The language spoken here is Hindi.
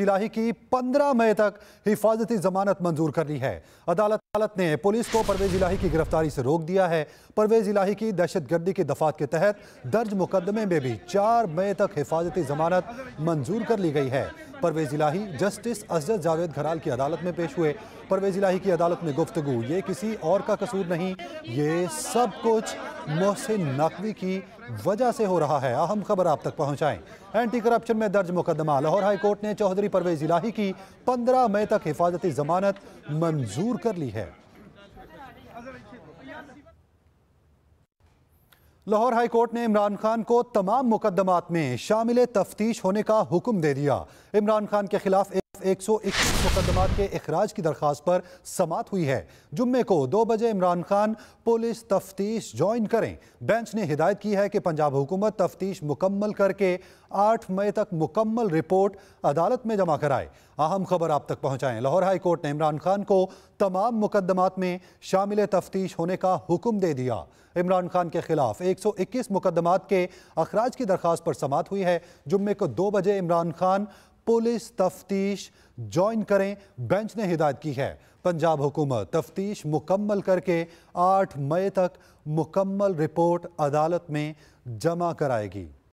जिलाही की 15 मई तक हिफाजती जमानत मंजूर कर ली है अदालत अदालत ने पुलिस को परवेज इलाही की गिरफ्तारी से रोक दिया है परवेज इलाही की दहशतगर्दी के दफात के तहत दर्ज मुकदमे में भी 4 मई तक हिफाजती जमानत मंजूर कर ली गई है परवेज इलाही जस्टिस अजद जावेद घराल की अदालत में पेश हुए परवेज इलाही की अदालत में गुफ्तगु ये किसी और का कसूर नहीं ये सब कुछ मोहसिन नकवी की वजह से हो रहा है अहम खबर आप तक पहुंचाएं एंटी करप्शन में दर्ज मुकदमा लाहौर हाई कोर्ट ने चौधरी परवेज इलाही की 15 मई तक हिफाजती जमानत मंजूर कर ली है लाहौर हाई कोर्ट ने इमरान खान को तमाम मुकदमात में शामिल तफ्तीश होने का हुक्म दे दिया इमरान खान के खिलाफ एक सौ इक्कीस मुकदमा के अखराज की दरख्वास्त पर समात हुई है जुम्मे को दो बजे इमरान खान पुलिस तफ्तीश ज्वाइन करें बेंच ने हिदायत की है कि पंजाब हुकूमत तफ्तीश मुकम्मल करके आठ मई तक मुकम्मल रिपोर्ट अदालत में जमा कराए अहम खबर आप तक पहुँचाएं लाहौर हाई कोर्ट ने इमरान खान को तमाम मुकदमात में शामिल तफ्तीश होने का हुक्म दे दिया इमरान खान के खिलाफ 121 मुकदमात के अखराज की दरख्वास्त पर समात हुई है जुम्मे को दो बजे इमरान खान पुलिस तफ्तीश ज्वाइन करें बेंच ने हिदायत की है पंजाब हुकूमत तफ्तीश मुकम्मल करके 8 मई तक मुकम्मल रिपोर्ट अदालत में जमा कराएगी